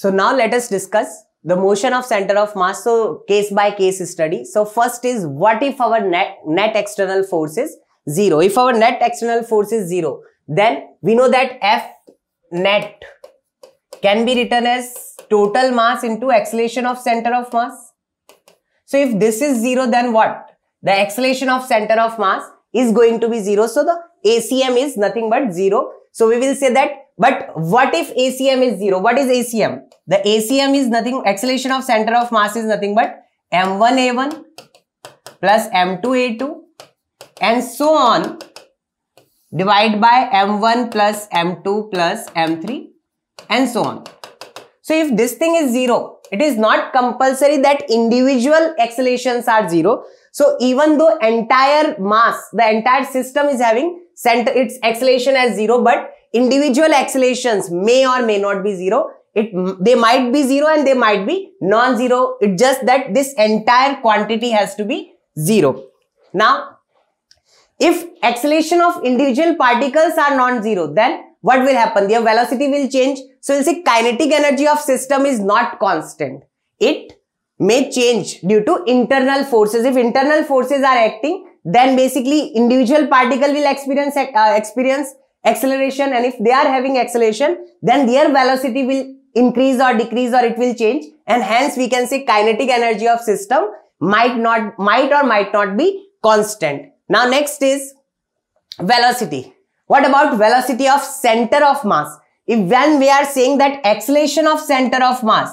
So now let us discuss the motion of center of mass. So case by case study. So first is what if our net, net external force is zero? If our net external force is zero, then we know that F net can be written as total mass into acceleration of center of mass. So if this is zero, then what? The acceleration of center of mass is going to be zero. So the ACM is nothing but zero. So we will say that but what if ACM is 0? What is ACM? The ACM is nothing, acceleration of center of mass is nothing but M1A1 plus M2A2 and so on divide by M1 plus M2 plus M3 and so on. So if this thing is 0, it is not compulsory that individual accelerations are 0. So even though entire mass, the entire system is having center, its acceleration as 0, but individual accelerations may or may not be zero. It, they might be zero and they might be non-zero. It's just that this entire quantity has to be zero. Now, if acceleration of individual particles are non-zero, then what will happen? Their velocity will change. So you will see kinetic energy of system is not constant. It may change due to internal forces. If internal forces are acting, then basically individual particle will experience, uh, experience acceleration and if they are having acceleration, then their velocity will increase or decrease or it will change and hence we can say kinetic energy of system might not, might or might not be constant. Now next is velocity. What about velocity of center of mass? If when we are saying that acceleration of center of mass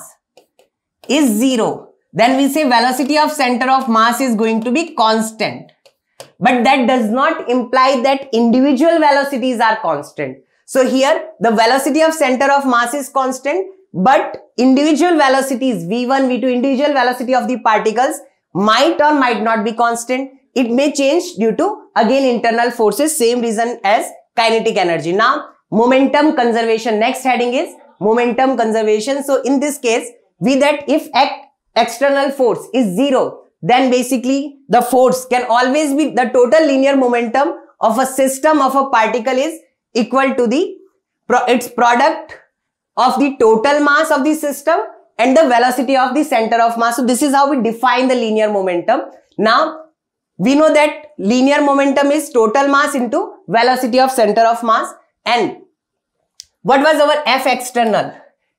is zero, then we say velocity of center of mass is going to be constant. But that does not imply that individual velocities are constant. So here the velocity of center of mass is constant, but individual velocities v1, v2, individual velocity of the particles might or might not be constant. It may change due to again internal forces, same reason as kinetic energy. Now momentum conservation, next heading is momentum conservation. So in this case, we that if external force is zero, then basically the force can always be the total linear momentum of a system of a particle is equal to the pro its product of the total mass of the system and the velocity of the center of mass. So this is how we define the linear momentum. Now we know that linear momentum is total mass into velocity of center of mass and what was our F external?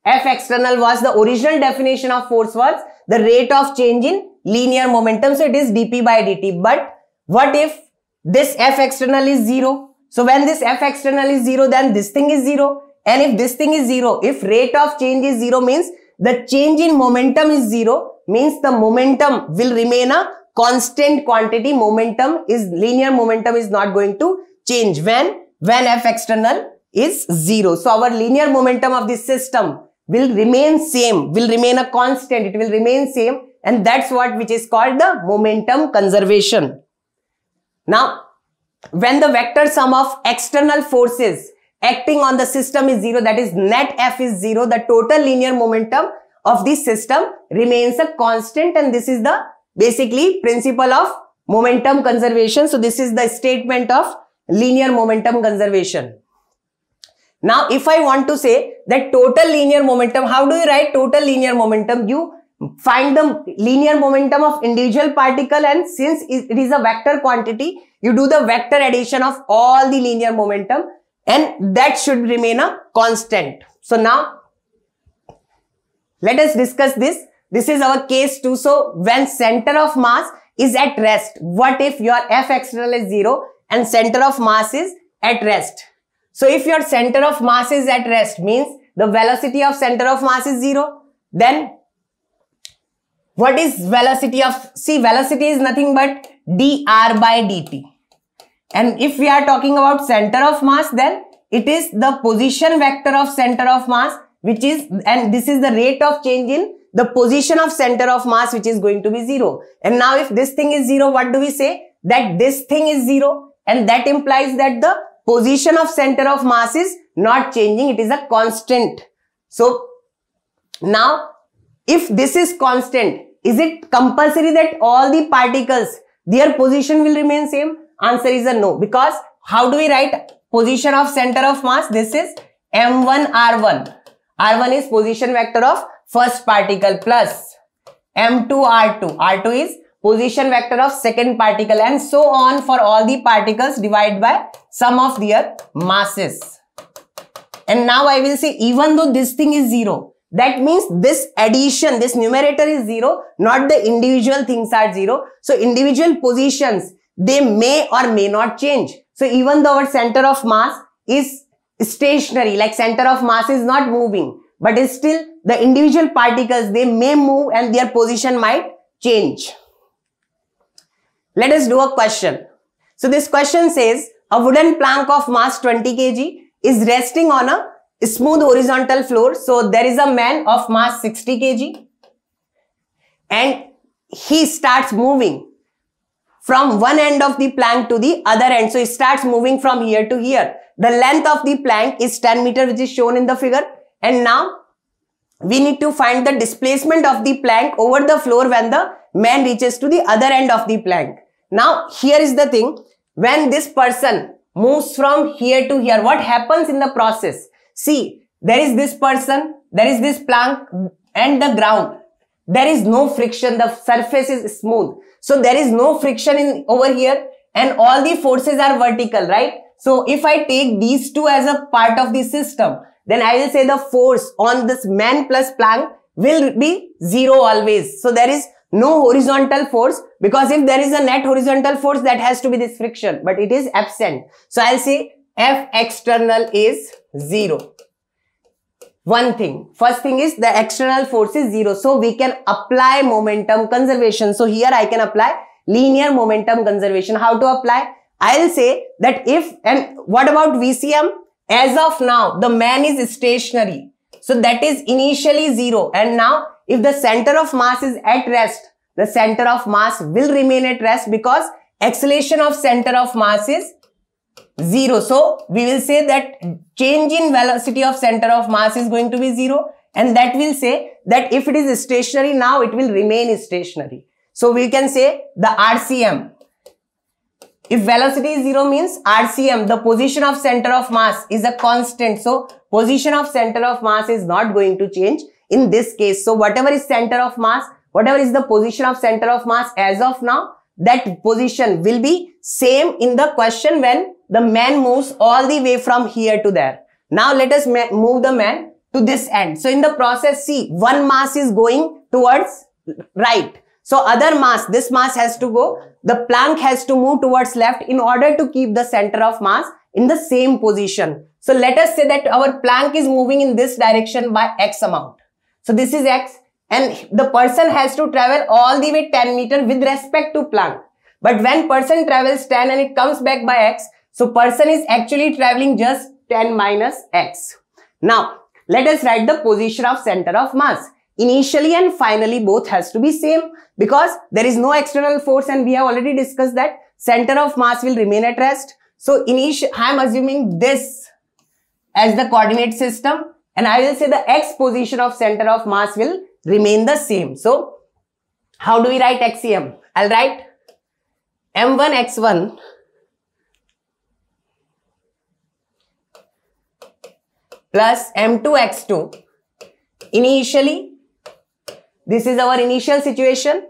F external was the original definition of force was the rate of change in linear momentum. So it is dp by dt. But what if this f external is 0? So when this f external is 0, then this thing is 0. And if this thing is 0, if rate of change is 0 means the change in momentum is 0 means the momentum will remain a constant quantity. Momentum is linear momentum is not going to change when when f external is 0. So our linear momentum of this system will remain same, will remain a constant. It will remain same and that's what which is called the momentum conservation. Now, when the vector sum of external forces acting on the system is zero, that is net F is zero, the total linear momentum of the system remains a constant and this is the basically principle of momentum conservation. So this is the statement of linear momentum conservation. Now if I want to say that total linear momentum, how do you write total linear momentum? You find the linear momentum of individual particle and since it is a vector quantity, you do the vector addition of all the linear momentum and that should remain a constant. So now let us discuss this. This is our case 2. So when center of mass is at rest, what if your F external is 0 and center of mass is at rest? So if your center of mass is at rest means the velocity of center of mass is 0, then what is velocity of, see velocity is nothing but dr by dt. And if we are talking about center of mass, then it is the position vector of center of mass, which is, and this is the rate of change in the position of center of mass, which is going to be zero. And now if this thing is zero, what do we say? That this thing is zero. And that implies that the position of center of mass is not changing. It is a constant. So now if this is constant is it compulsory that all the particles, their position will remain same? Answer is a no. Because how do we write position of center of mass? This is m1 r1. r1 is position vector of first particle plus m2 r2. r2 is position vector of second particle and so on for all the particles divided by sum of their masses. And now I will say even though this thing is 0, that means this addition, this numerator is 0, not the individual things are 0. So individual positions, they may or may not change. So even though our center of mass is stationary, like center of mass is not moving, but still the individual particles, they may move and their position might change. Let us do a question. So this question says, a wooden plank of mass 20 kg is resting on a smooth horizontal floor. So there is a man of mass 60 kg and he starts moving from one end of the plank to the other end. So he starts moving from here to here. The length of the plank is 10 meter which is shown in the figure. And now we need to find the displacement of the plank over the floor when the man reaches to the other end of the plank. Now here is the thing. When this person moves from here to here, what happens in the process? See, there is this person, there is this plank and the ground. There is no friction. The surface is smooth. So there is no friction in over here and all the forces are vertical, right? So if I take these two as a part of the system, then I will say the force on this man plus plank will be zero always. So there is no horizontal force because if there is a net horizontal force that has to be this friction but it is absent so i'll say f external is zero. One thing. First thing is the external force is zero. So we can apply momentum conservation. So here I can apply linear momentum conservation. How to apply? I'll say that if and what about VCM? As of now, the man is stationary. So that is initially zero. And now if the center of mass is at rest, the center of mass will remain at rest because acceleration of center of mass is 0. So we will say that change in velocity of center of mass is going to be 0 and that will say that if it is stationary now it will remain stationary. So we can say the RCM. If velocity is 0 means RCM the position of center of mass is a constant. So position of center of mass is not going to change in this case. So whatever is center of mass whatever is the position of center of mass as of now that position will be same in the question when the man moves all the way from here to there. Now let us move the man to this end. So in the process, see, one mass is going towards right. So other mass, this mass has to go, the plank has to move towards left in order to keep the center of mass in the same position. So let us say that our plank is moving in this direction by X amount. So this is X and the person has to travel all the way 10 meter with respect to plank. But when person travels 10 and it comes back by X, so person is actually traveling just 10 minus x. Now, let us write the position of center of mass. Initially and finally both has to be same because there is no external force and we have already discussed that center of mass will remain at rest. So initial, I am assuming this as the coordinate system and I will say the x position of center of mass will remain the same. So how do we write axiom? I'll write m1 x1 plus M2X2. Initially, this is our initial situation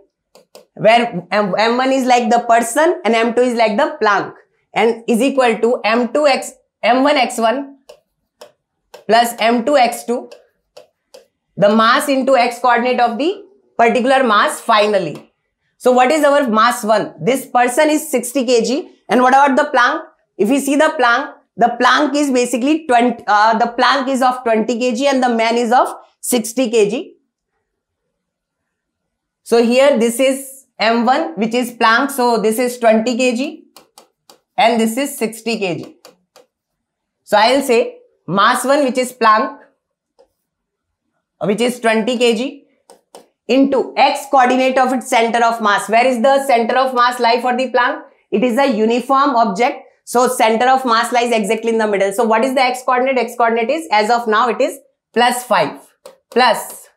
where M1 is like the person and M2 is like the plank, and is equal to M2X, M1X1 plus M2X2, the mass into X coordinate of the particular mass finally. So what is our mass 1? This person is 60 kg and what about the plank? If we see the plank. The plank is basically 20, uh, the plank is of 20 kg and the man is of 60 kg. So here this is M1 which is plank. So this is 20 kg and this is 60 kg. So I will say mass 1 which is plank which is 20 kg into x coordinate of its center of mass. Where is the center of mass lie for the plank? It is a uniform object so center of mass lies exactly in the middle. So what is the x coordinate? X coordinate is as of now it is plus 5 plus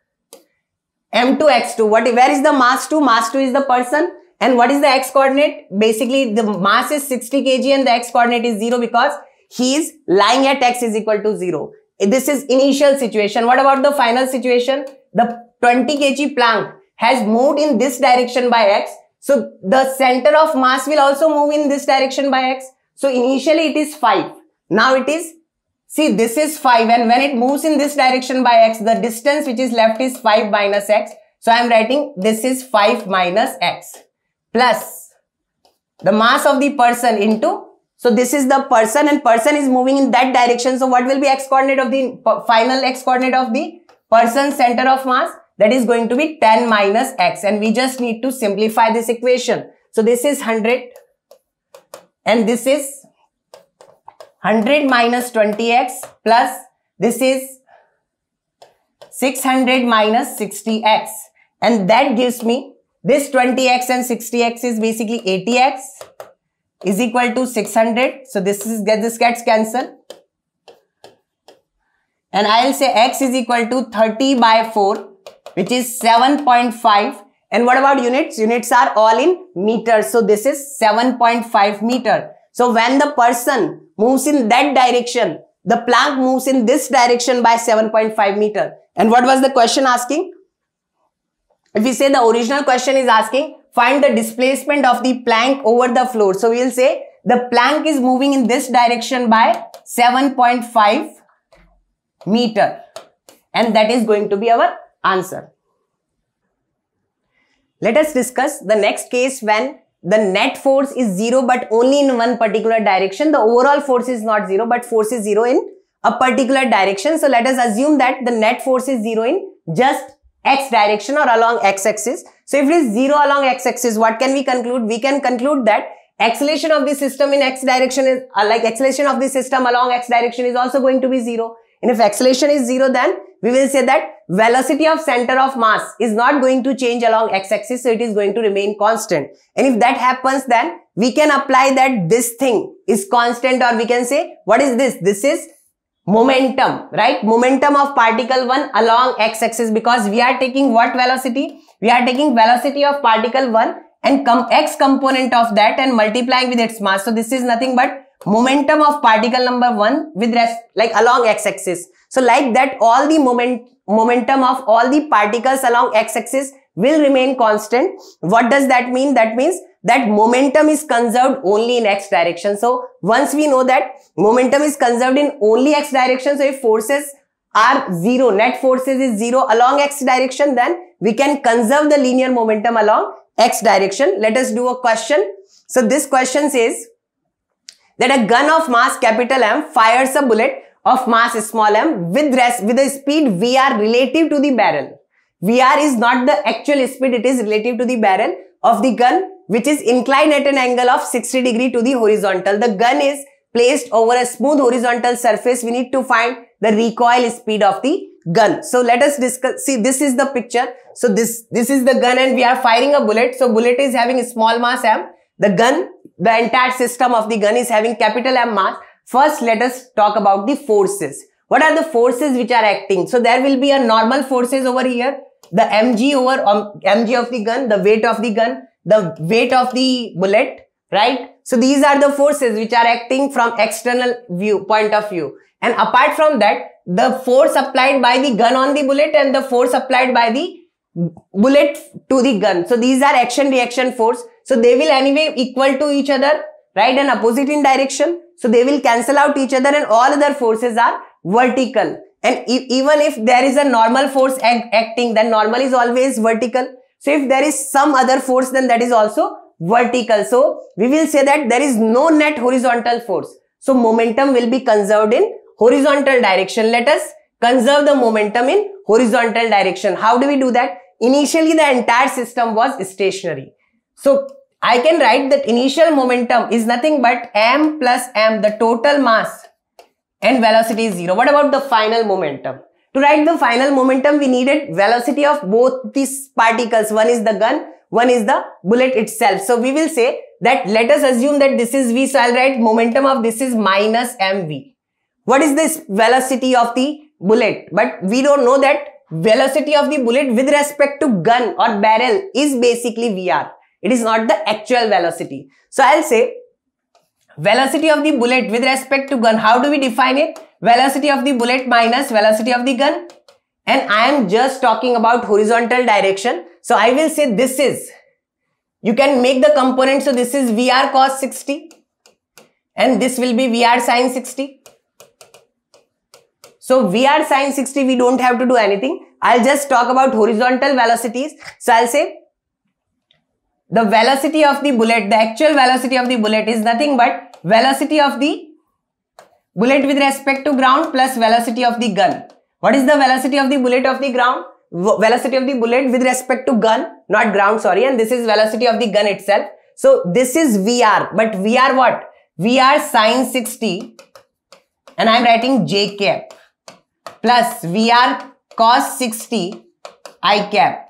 m2x2. What, where is the mass 2? Mass 2 is the person. And what is the x coordinate? Basically the mass is 60 kg and the x coordinate is 0 because he is lying at x is equal to 0. This is initial situation. What about the final situation? The 20 kg plank has moved in this direction by x. So the center of mass will also move in this direction by x. So initially it is 5. Now it is, see this is 5 and when it moves in this direction by x, the distance which is left is 5 minus x. So I am writing this is 5 minus x plus the mass of the person into, so this is the person and person is moving in that direction. So what will be x coordinate of the final x coordinate of the person center of mass? That is going to be 10 minus x and we just need to simplify this equation. So this is 100 and this is 100 minus 20x plus this is 600 minus 60x and that gives me this 20x and 60x is basically 80x is equal to 600 so this is get this gets cancelled and I'll say x is equal to 30 by 4 which is 7.5 and what about units? Units are all in meters. So this is 7.5 meter. So when the person moves in that direction, the plank moves in this direction by 7.5 meter. And what was the question asking? If we say the original question is asking, find the displacement of the plank over the floor. So we'll say the plank is moving in this direction by 7.5 meter. And that is going to be our answer. Let us discuss the next case when the net force is zero but only in one particular direction. The overall force is not zero but force is zero in a particular direction. So let us assume that the net force is zero in just x direction or along x axis. So if it is zero along x axis, what can we conclude? We can conclude that acceleration of the system in x direction is uh, like acceleration of the system along x direction is also going to be zero. And if acceleration is zero, then we will say that velocity of center of mass is not going to change along x-axis, so it is going to remain constant. And if that happens, then we can apply that this thing is constant or we can say, what is this? This is momentum, right? Momentum of particle 1 along x-axis because we are taking what velocity? We are taking velocity of particle 1 and com x component of that and multiplying with its mass. So this is nothing but momentum of particle number 1 with rest like along x-axis. So like that, all the moment, momentum of all the particles along x-axis will remain constant. What does that mean? That means that momentum is conserved only in x direction. So once we know that momentum is conserved in only x direction, so if forces are zero, net forces is zero along x direction, then we can conserve the linear momentum along x direction. Let us do a question. So this question says that a gun of mass capital M fires a bullet of mass small m with, rest, with a speed Vr relative to the barrel. Vr is not the actual speed, it is relative to the barrel of the gun which is inclined at an angle of 60 degree to the horizontal. The gun is placed over a smooth horizontal surface. We need to find the recoil speed of the gun. So let us discuss, see this is the picture. So this, this is the gun and we are firing a bullet. So bullet is having small mass m. The gun, the entire system of the gun is having capital M mass First, let us talk about the forces. What are the forces which are acting? So there will be a normal forces over here. The mg over um, mg of the gun, the weight of the gun, the weight of the bullet, right? So these are the forces which are acting from external view point of view. And apart from that, the force applied by the gun on the bullet and the force applied by the bullet to the gun. So these are action reaction force. So they will anyway equal to each other right and opposite in direction so they will cancel out each other and all other forces are vertical and even if there is a normal force act acting then normal is always vertical so if there is some other force then that is also vertical so we will say that there is no net horizontal force so momentum will be conserved in horizontal direction let us conserve the momentum in horizontal direction how do we do that initially the entire system was stationary so I can write that initial momentum is nothing but m plus m, the total mass and velocity is 0. What about the final momentum? To write the final momentum, we needed velocity of both these particles. One is the gun, one is the bullet itself. So we will say that let us assume that this is V. So I'll write momentum of this is minus mv. What is this velocity of the bullet? But we don't know that velocity of the bullet with respect to gun or barrel is basically VR. It is not the actual velocity. So I'll say velocity of the bullet with respect to gun. How do we define it? Velocity of the bullet minus velocity of the gun. And I am just talking about horizontal direction. So I will say this is, you can make the component. So this is VR cos 60 and this will be VR sine 60. So VR sine 60, we don't have to do anything. I'll just talk about horizontal velocities. So I'll say the velocity of the bullet, the actual velocity of the bullet is nothing but velocity of the bullet with respect to ground plus velocity of the gun. What is the velocity of the bullet of the ground? Velocity of the bullet with respect to gun, not ground, sorry. And this is velocity of the gun itself. So this is VR, but VR what? VR sine 60 and I'm writing J cap plus VR cos 60 I cap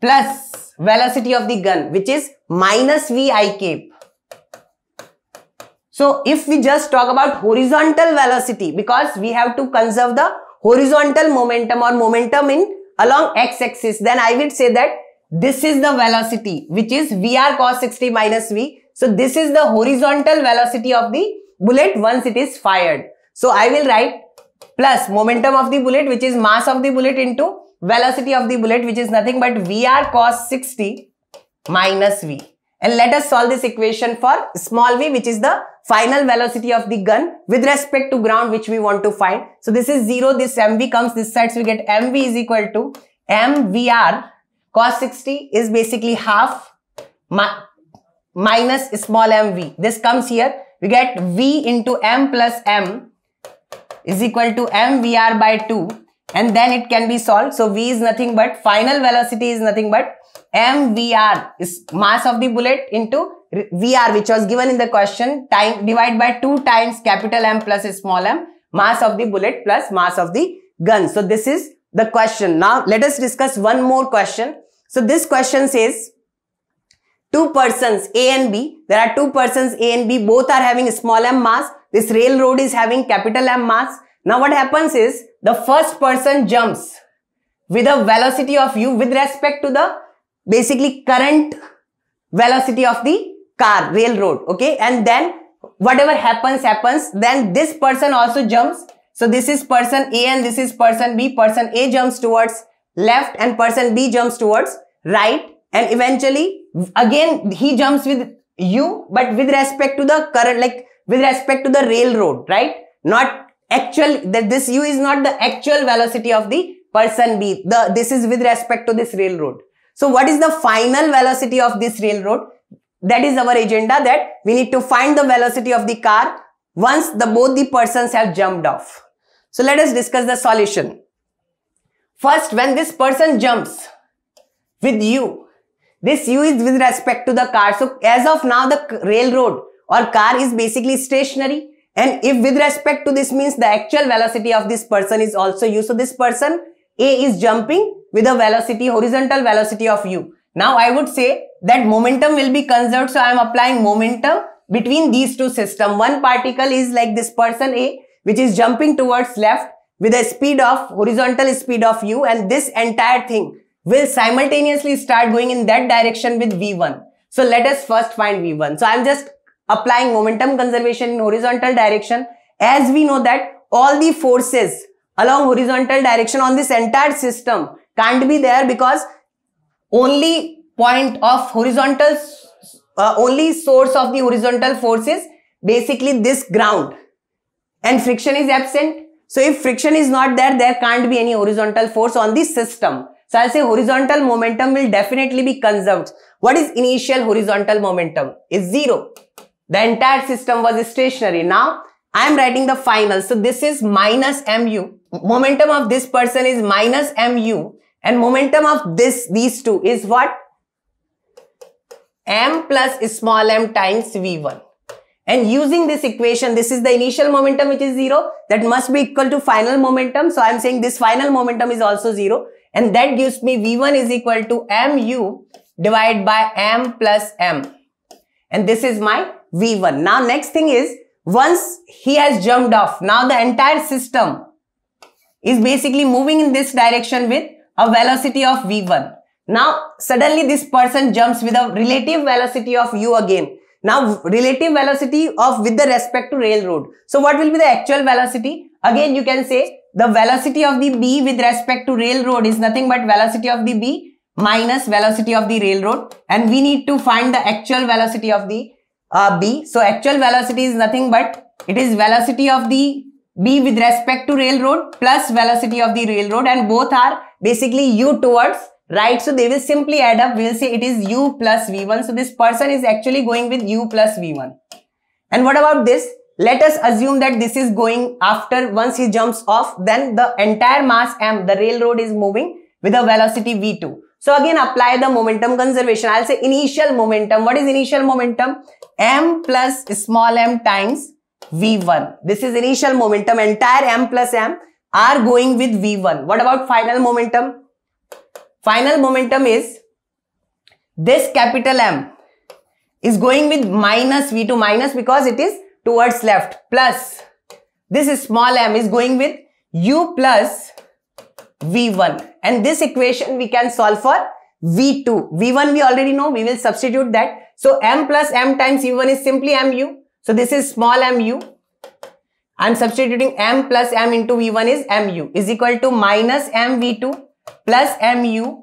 plus velocity of the gun which is minus vi cape. So if we just talk about horizontal velocity because we have to conserve the horizontal momentum or momentum in along x-axis then I will say that this is the velocity which is Vr cos 60 minus V. So this is the horizontal velocity of the bullet once it is fired. So I will write plus momentum of the bullet which is mass of the bullet into velocity of the bullet which is nothing but Vr cos 60 minus V. And let us solve this equation for small v which is the final velocity of the gun with respect to ground which we want to find. So this is 0, this mv comes this side so we get mv is equal to mvr cos 60 is basically half mi minus small mv. This comes here we get v into m plus m is equal to mvr by 2 and then it can be solved. So V is nothing but final velocity is nothing but MVR is mass of the bullet into VR which was given in the question time divide by 2 times capital M plus small m mass of the bullet plus mass of the gun. So this is the question. Now let us discuss one more question. So this question says two persons A and B. There are two persons A and B. Both are having small m mass. This railroad is having capital M mass. Now what happens is the first person jumps with a velocity of u with respect to the basically current velocity of the car, railroad. Okay. And then whatever happens, happens. Then this person also jumps. So this is person A and this is person B. Person A jumps towards left and person B jumps towards right. And eventually again he jumps with u but with respect to the current, like with respect to the railroad, right? Not actual that this u is not the actual velocity of the person b the this is with respect to this railroad so what is the final velocity of this railroad that is our agenda that we need to find the velocity of the car once the both the persons have jumped off so let us discuss the solution first when this person jumps with u this u is with respect to the car so as of now the railroad or car is basically stationary and if with respect to this means the actual velocity of this person is also u. So this person A is jumping with a velocity, horizontal velocity of u. Now I would say that momentum will be conserved. So I am applying momentum between these two systems. One particle is like this person A which is jumping towards left with a speed of horizontal speed of u and this entire thing will simultaneously start going in that direction with v1. So let us first find v1. So I'm just applying momentum conservation in horizontal direction as we know that all the forces along horizontal direction on this entire system can't be there because only point of horizontal uh, only source of the horizontal force is basically this ground and friction is absent so if friction is not there there can't be any horizontal force on the system so i'll say horizontal momentum will definitely be conserved what is initial horizontal momentum is zero the entire system was stationary. Now I am writing the final. So this is minus mu. Momentum of this person is minus mu and momentum of this, these two is what? m plus small m times v1. And using this equation, this is the initial momentum which is 0. That must be equal to final momentum. So I'm saying this final momentum is also 0. And that gives me V1 is equal to mu divided by m plus m. And this is my V1. Now next thing is, once he has jumped off, now the entire system is basically moving in this direction with a velocity of V1. Now suddenly this person jumps with a relative velocity of U again. Now relative velocity of with the respect to railroad. So what will be the actual velocity? Again you can say the velocity of the B with respect to railroad is nothing but velocity of the B minus velocity of the railroad and we need to find the actual velocity of the uh, b. So actual velocity is nothing but it is velocity of the b with respect to railroad plus velocity of the railroad and both are basically u towards right. So they will simply add up. We will say it is u plus v1. So this person is actually going with u plus v1. And what about this? Let us assume that this is going after once he jumps off, then the entire mass m, the railroad is moving with a velocity v2. So again, apply the momentum conservation. I'll say initial momentum. What is initial momentum? m plus small m times v1. This is initial momentum. Entire m plus m are going with v1. What about final momentum? Final momentum is this capital M is going with minus v2 minus because it is towards left plus this is small m is going with u plus v1 and this equation we can solve for V2. V1 we already know. We will substitute that. So M plus M times v one is simply MU. So this is small MU. I'm substituting M plus M into V1 is MU is equal to minus MV2 plus MU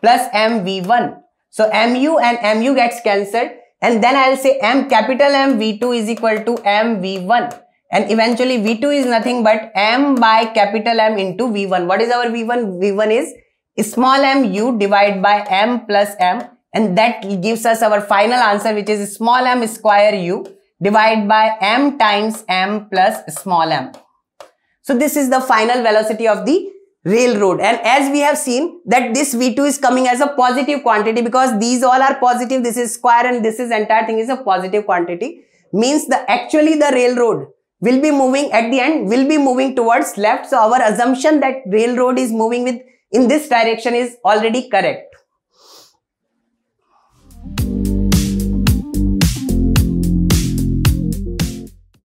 plus MV1. So MU and MU gets cancelled and then I'll say M capital M V2 is equal to MV1 and eventually V2 is nothing but M by capital M into V1. What is our V1? V1 is small m u divided by m plus m and that gives us our final answer which is small m square u divided by m times m plus small m. So this is the final velocity of the railroad and as we have seen that this V2 is coming as a positive quantity because these all are positive this is square and this is entire thing is a positive quantity means the actually the railroad will be moving at the end will be moving towards left so our assumption that railroad is moving with in this direction is already correct.